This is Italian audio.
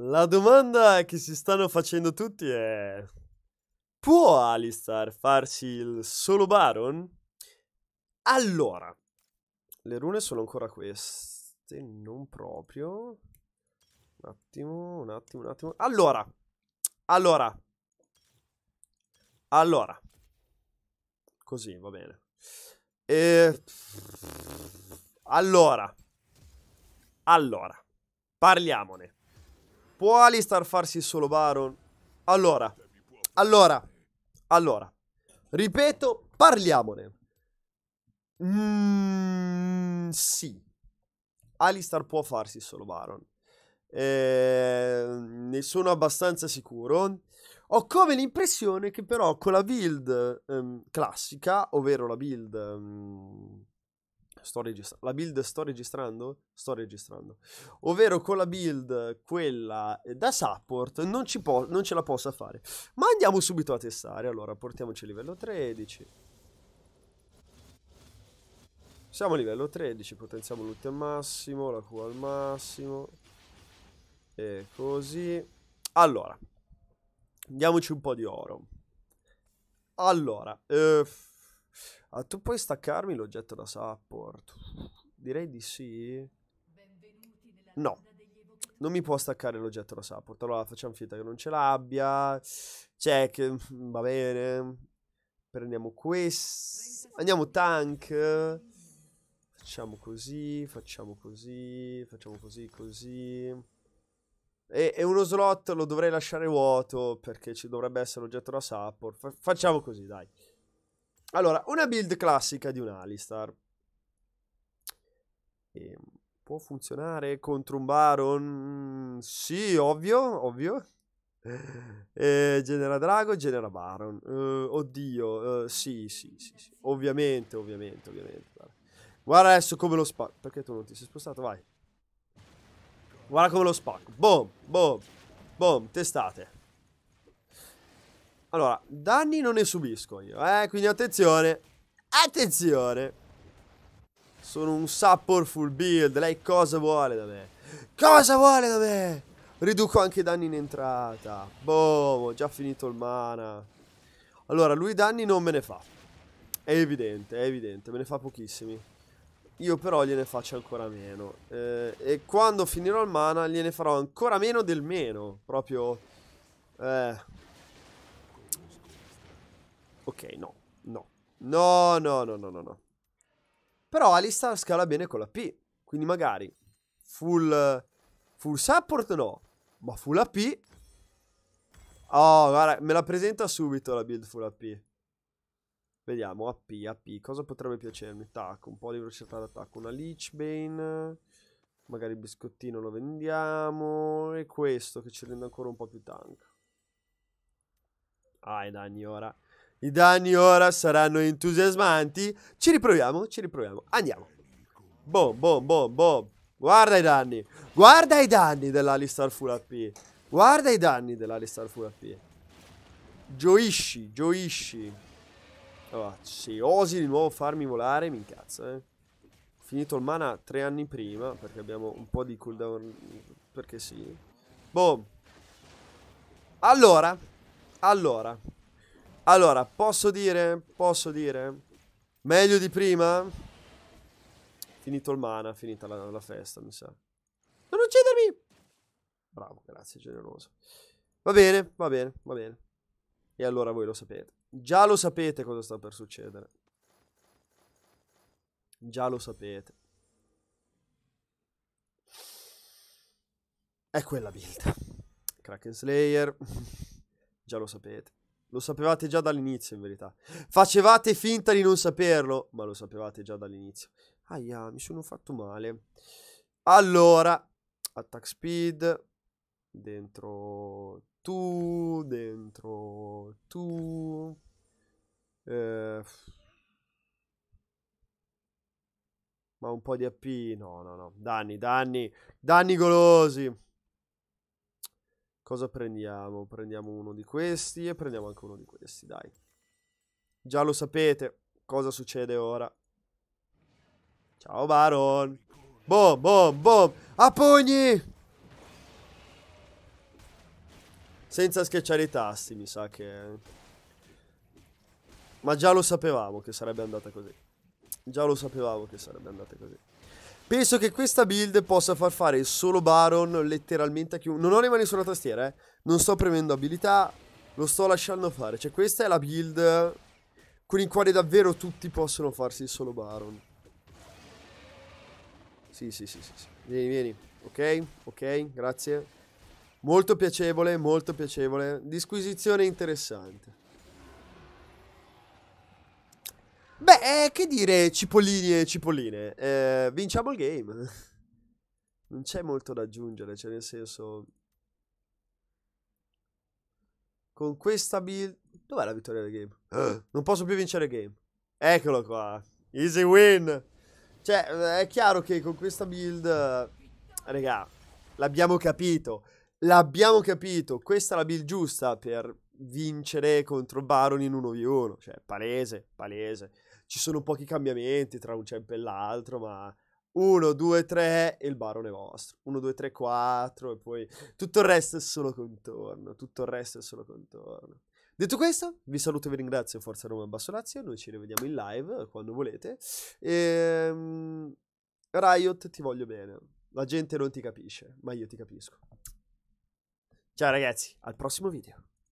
La domanda che si stanno facendo tutti è... Può Alistar farsi il solo Baron? Allora, le rune sono ancora queste, non proprio. Un attimo, un attimo, un attimo. Allora, allora, allora. Così, va bene. E... Allora, allora, parliamone. Può Alistar farsi solo Baron? Allora, allora, allora, ripeto, parliamone. Mm, sì, Alistar può farsi solo Baron. Eh, ne sono abbastanza sicuro. Ho come l'impressione che però con la build ehm, classica, ovvero la build... Ehm, sto registrando. La build sto registrando? Sto registrando. Ovvero con la build, quella eh, da support, non, ci po- non ce la possa fare. Ma andiamo subito a testare. Allora, portiamoci a livello 13. Siamo a livello 13, potenziamo l'ult al massimo, la Q al massimo. E così. Allora, diamoci un po' di oro. Allora, eh... Ah, tu puoi staccarmi l'oggetto da support? Direi di sì. No. Non mi può staccare l'oggetto da support. Allora facciamo finta che non ce l'abbia. che... Mm, va bene. Prendiamo questo. Andiamo tank. Facciamo così. Facciamo così. Facciamo così. Così. E, e, uno slot lo dovrei lasciare vuoto perché ci dovrebbe essere l'oggetto da support. Fa facciamo così, dai. Allora, una build classica di un Alistar. E ehm, può funzionare contro un Baron? Mm, sì, ovvio, ovvio. Eh, genera drago, genera baron. Uh, oddio, uh, sì, sì, sì, sì, Ovviamente, ovviamente, ovviamente. Guarda, guarda adesso come lo spacco. Perché tu non ti sei spostato? Vai. Guarda come lo spacco. Boom, boom, boom, testate. Allora, danni non ne subisco io, eh, quindi attenzione. Attenzione. Sono un support full build, lei cosa vuole da me? Cosa vuole da me? Riduco anche i danni in entrata. Boh, ho già finito il mana. Allora, lui danni non me ne fa. È evidente, è evidente, me ne fa pochissimi. Io però gliene faccio ancora meno. Eh, e quando finirò il mana gliene farò ancora meno del meno. Proprio... Eh, Ok, no, no. No, no, no, no, no, no. Però Alistar scala bene con la P. Quindi magari full, full support no, ma full AP. Oh, guarda, me la presenta subito la build full AP. Vediamo, AP, AP, cosa potrebbe piacermi? Tac, un po' di velocità d'attacco, una Lichbane. Magari il biscottino lo vendiamo. E questo che ci rende ancora un po' più tank. Ah, dai, danni ora. I danni ora saranno entusiasmanti. Ci riproviamo, ci riproviamo. Andiamo. Boom, boom, boom, boom. Guarda i danni. Guarda i danni dell'Alistar Full AP. Guarda i danni dell'Alistar Full AP. Gioisci, gioisci. Oh, se osi di nuovo farmi volare, mi incazzo, eh. Finito il mana tre anni prima, perché abbiamo un po' di cooldown, perché sì. Boom. Allora, allora, allora, posso dire, posso dire, meglio di prima? Finito il mana, finita la, la festa, mi sa. Non uccidermi! Bravo, grazie, generoso. Va bene, va bene, va bene. E allora voi lo sapete. Già lo sapete cosa sta per succedere. Già lo sapete. È quella build. Kraken Slayer. Già lo sapete. Lo sapevate già dall'inizio, in verità. Facevate finta di non saperlo, ma lo sapevate già dall'inizio. Aia, mi sono fatto male. Allora, attack speed, dentro tu, dentro tu. Eh, ma un po' di AP, no, no, no. Danni, danni, danni golosi. Cosa prendiamo? Prendiamo uno di questi e prendiamo anche uno di questi, dai. Già lo sapete cosa succede ora. Ciao Baron. Boom, boom, boom. A pugni! Senza schiacciare i tasti, mi sa che... Ma già lo sapevamo che sarebbe andata così. Già lo sapevamo che sarebbe andata così. Penso che questa build possa far fare solo Baron letteralmente a chiunque. Non ho le mani sulla tastiera, eh. Non sto premendo abilità, lo sto lasciando fare. Cioè, questa è la build con il quale davvero tutti possono farsi solo Baron. Sì, sì, sì, sì, sì. Vieni, vieni. Ok, ok, grazie. Molto piacevole, molto piacevole. Disquisizione interessante. Beh, eh, che dire, cipollini e cipolline. Eh, vinciamo il game. Non c'è molto da aggiungere, cioè nel senso... Con questa build... Dov'è la vittoria del game? Eh, non posso più vincere il game. Eccolo qua. Easy win. Cioè, eh, è chiaro che con questa build... Regà, l'abbiamo capito. L'abbiamo capito. Questa è la build giusta per vincere contro Baron in 1v1. Cioè, palese, palese. Ci sono pochi cambiamenti tra un champ e l'altro, ma 1, 2, 3 e il barone è vostro. 1, 2, 3, 4 e poi tutto il resto è solo contorno. Tutto il resto è solo contorno. Detto questo, vi saluto e vi ringrazio, Forza Roma e Basso Lazio, noi ci rivediamo in live eh, quando volete. E... Ehm, Riot, ti voglio bene. La gente non ti capisce, ma io ti capisco. Ciao ragazzi, al prossimo video.